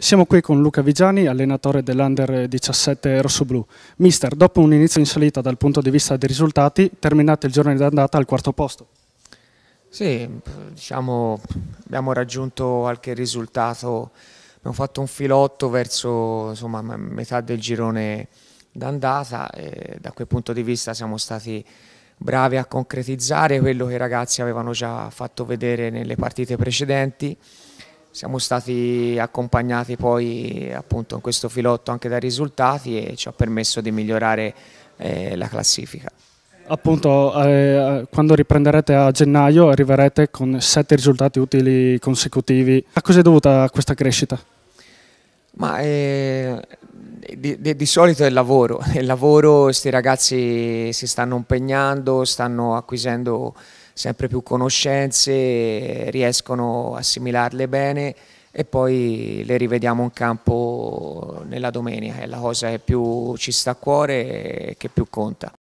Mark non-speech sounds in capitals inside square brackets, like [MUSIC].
Siamo qui con Luca Vigiani, allenatore dell'Under 17 rossoblù. Mister, dopo un inizio in salita dal punto di vista dei risultati, terminate il giorno andata al quarto posto. Sì, diciamo abbiamo raggiunto qualche risultato, abbiamo fatto un filotto verso insomma, metà del girone d'andata e da quel punto di vista siamo stati bravi a concretizzare quello che i ragazzi avevano già fatto vedere nelle partite precedenti siamo stati accompagnati poi appunto in questo filotto anche dai risultati e ci ha permesso di migliorare eh, la classifica. Appunto, eh, quando riprenderete a gennaio arriverete con sette risultati utili consecutivi. A cosa è dovuta questa crescita? Ma, eh, di, di, di, solito è il lavoro, [LAUGHS] il lavoro, questi ragazzi si stanno impegnando, stanno acquisendo sempre più conoscenze, riescono a assimilarle bene e poi le rivediamo in campo nella domenica, è la cosa che più ci sta a cuore e che più conta.